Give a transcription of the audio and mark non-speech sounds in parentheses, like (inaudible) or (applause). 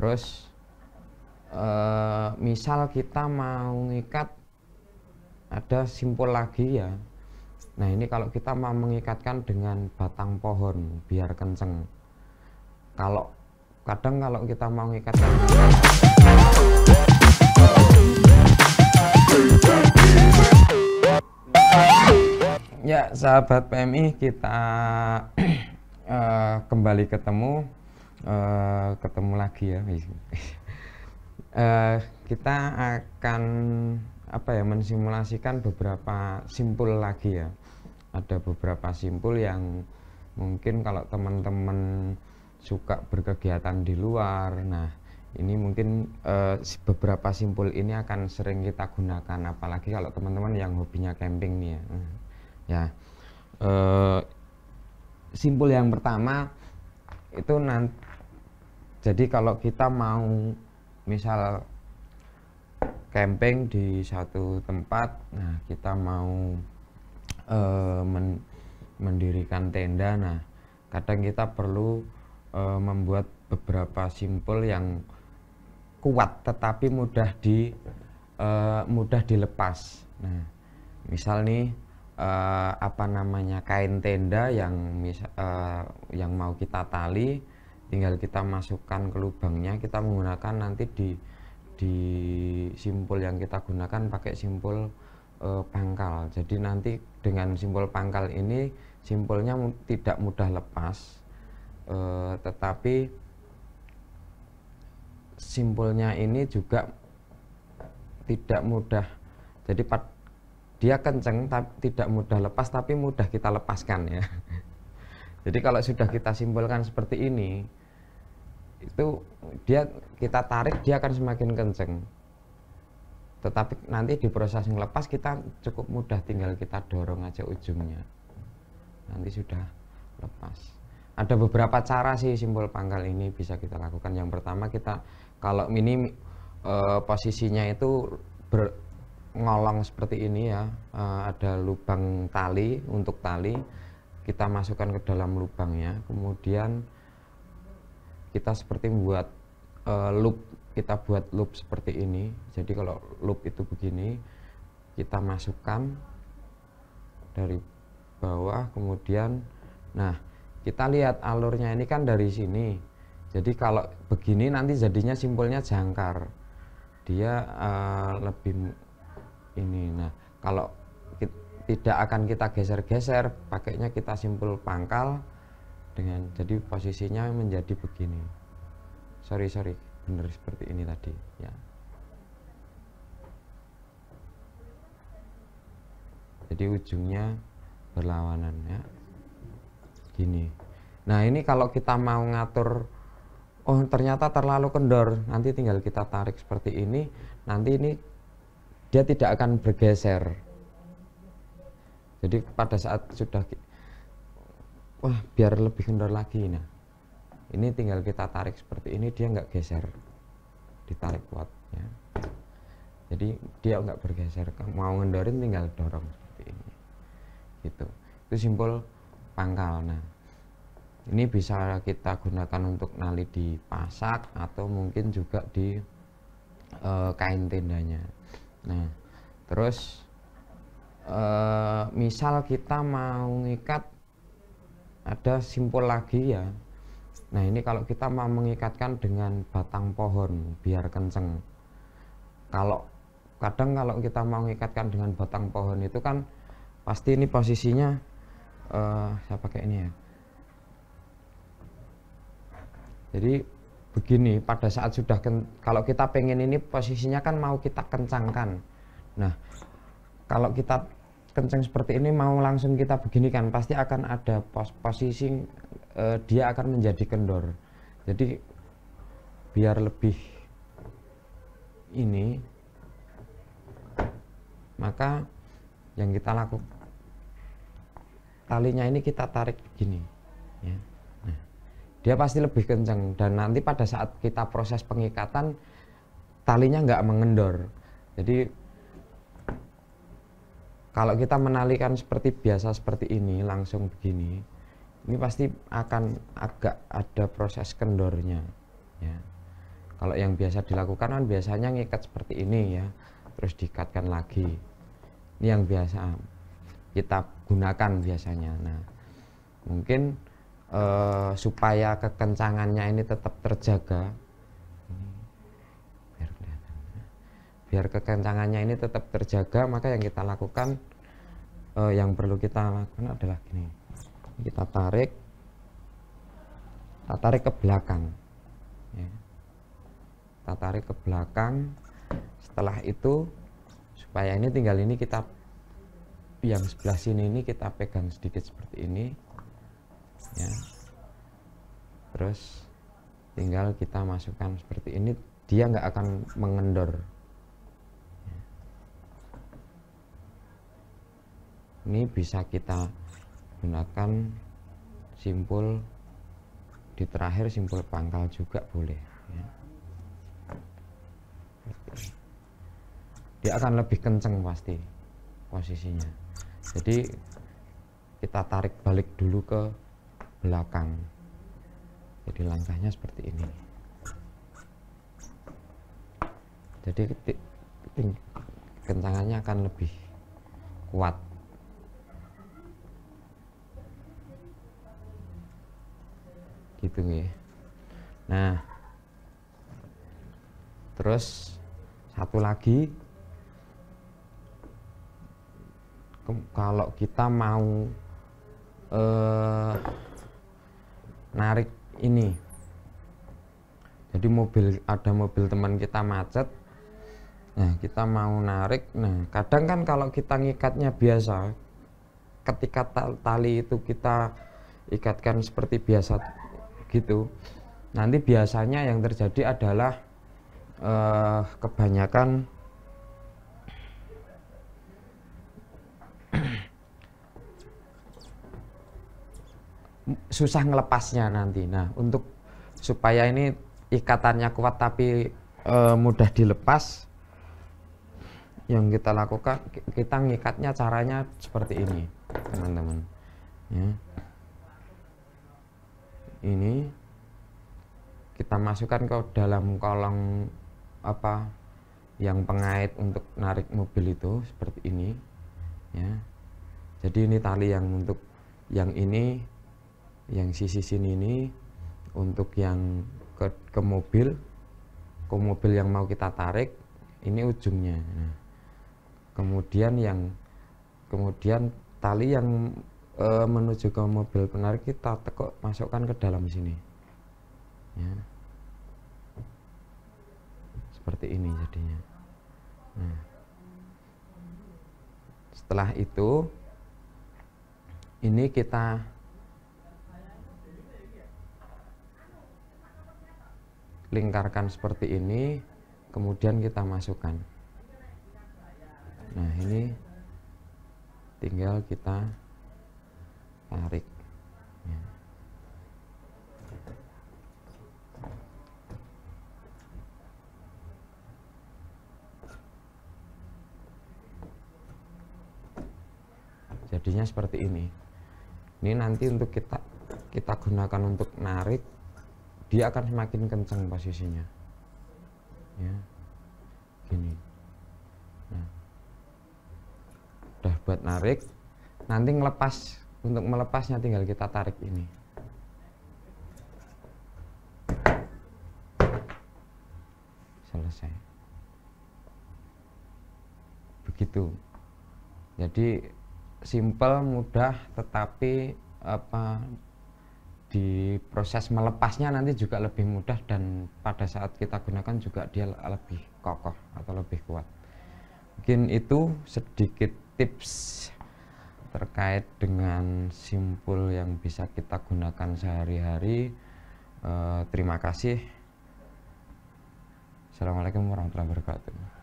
terus e, misal kita mau mengikat ada simpul lagi ya nah ini kalau kita mau mengikatkan dengan batang pohon biar kenceng kalau kadang kalau kita mau ngikatkan ya sahabat PMI kita uh, (clears throat) kembali ketemu Eh, ketemu lagi ya uh, (laughs) kita akan apa ya mensimulasikan beberapa simpul lagi ya ada beberapa simpul yang mungkin kalau teman-teman suka berkegiatan di luar nah ini mungkin uh, beberapa simpul ini akan sering kita gunakan apalagi kalau teman-teman yang hobinya camping nih ya hmm, ya uh, simpul yang pertama itu nanti jadi kalau kita mau misal camping di satu tempat nah kita mau e, men, mendirikan tenda nah kadang kita perlu e, membuat beberapa simpul yang kuat tetapi mudah di e, mudah dilepas nah misal nih e, apa namanya kain tenda yang misal e, yang mau kita tali tinggal kita masukkan ke lubangnya kita menggunakan nanti di di simpul yang kita gunakan pakai simpul e, pangkal jadi nanti dengan simpul pangkal ini simpulnya tidak mudah lepas e, tetapi simpulnya ini juga tidak mudah jadi pat, dia kenceng tapi tidak mudah lepas tapi mudah kita lepaskan ya (laughs) jadi kalau sudah kita simpulkan seperti ini itu dia kita tarik dia akan semakin kenceng tetapi nanti di proses yang lepas kita cukup mudah tinggal kita dorong aja ujungnya nanti sudah lepas ada beberapa cara sih simbol pangkal ini bisa kita lakukan yang pertama kita kalau ini e, eh, posisinya itu ber, ngolong seperti ini ya e, ada lubang tali untuk tali kita masukkan ke dalam lubangnya kemudian kita seperti membuat uh, eh, loop kita buat loop seperti ini jadi kalau loop itu begini kita masukkan dari bawah kemudian nah kita lihat alurnya ini kan dari sini jadi kalau begini nanti jadinya simpulnya jangkar dia uh, lebih ini nah kalau tidak akan kita geser-geser pakainya kita simpul pangkal dengan jadi posisinya menjadi begini sorry sorry benar seperti ini tadi ya jadi ujungnya berlawanan ya gini nah ini kalau kita mau ngatur oh ternyata terlalu kendor nanti tinggal kita tarik seperti ini nanti ini dia tidak akan bergeser jadi pada saat sudah wah biar lebih kendor lagi nah ini tinggal kita tarik seperti ini dia nggak geser ditarik kuat ya jadi dia nggak bergeser mau ngendorin tinggal dorong seperti ini gitu itu simpul pangkal nah ini bisa kita gunakan untuk nali di pasak atau mungkin juga di e, kain tendanya nah terus e, misal kita mau ngikat ada simpul lagi ya nah ini kalau kita mau mengikatkan dengan batang pohon biar kenceng kalau kadang kalau kita mau mengikatkan dengan batang pohon itu kan pasti ini posisinya uh, saya pakai ini ya jadi begini pada saat sudah kalau kita pengen ini posisinya kan mau kita kencangkan nah kalau kita kenceng seperti ini mau langsung kita beginikan pasti akan ada pos posisi e, dia akan menjadi kendor jadi biar lebih ini maka yang kita lakukan talinya ini kita tarik begini ya. nah, dia pasti lebih kenceng dan nanti pada saat kita proses pengikatan talinya nggak mengendor jadi kalau kita menalikan seperti biasa seperti ini langsung begini ini pasti akan agak ada proses kendornya ya kalau yang biasa dilakukan kan biasanya ngikat seperti ini ya terus dikatkan lagi ini yang biasa kita gunakan biasanya nah mungkin eh, supaya kekencangannya ini tetap terjaga biar kekencangannya ini tetap terjaga maka yang kita lakukan uh, yang perlu kita lakukan adalah gini kita tarik kita tarik ke belakang ya. kita tarik ke belakang setelah itu supaya ini tinggal ini kita yang sebelah sini ini kita pegang sedikit seperti ini ya terus tinggal kita masukkan seperti ini dia nggak akan mengendor ini bisa kita gunakan simpul di terakhir simpul pangkal juga boleh ya. dia akan lebih kenceng pasti posisinya jadi kita tarik balik dulu ke belakang jadi langkahnya seperti ini jadi kencangannya akan lebih kuat gitu ya nah terus satu lagi kalau kita mau eh, narik ini jadi mobil ada mobil teman kita macet nah kita mau narik nah kadang kan kalau kita ngikatnya biasa ketika tali itu kita ikatkan seperti biasa gitu nanti biasanya yang terjadi adalah uh, kebanyakan susah ngelepasnya nanti. Nah, untuk supaya ini ikatannya kuat tapi uh, mudah dilepas, yang kita lakukan kita ngikatnya caranya seperti ini, teman-teman. Ya ini kita masukkan ke dalam kolong apa yang pengait untuk narik mobil itu seperti ini ya jadi ini tali yang untuk yang ini yang sisi sini ini untuk yang ke, ke mobil ke mobil yang mau kita tarik ini ujungnya nah, kemudian yang kemudian tali yang uh, menuju ke mobil benar kita tekuk masukkan ke dalam sini ya. seperti ini jadinya nah. setelah itu ini kita lingkarkan seperti ini kemudian kita masukkan nah ini tinggal kita tarik ya. jadinya seperti ini ini nanti untuk kita kita gunakan untuk narik dia akan semakin kencang posisinya ya gini nah udah buat narik nanti ngelepas untuk melepasnya tinggal kita tarik ini. Selesai. Begitu. Jadi simple, mudah, tetapi apa di proses melepasnya nanti juga lebih mudah dan pada saat kita gunakan juga dia lebih kokoh atau lebih kuat. Mungkin itu sedikit tips terkait dengan simpul yang bisa kita gunakan sehari-hari Uh, terima kasih Assalamualaikum warahmatullahi wabarakatuh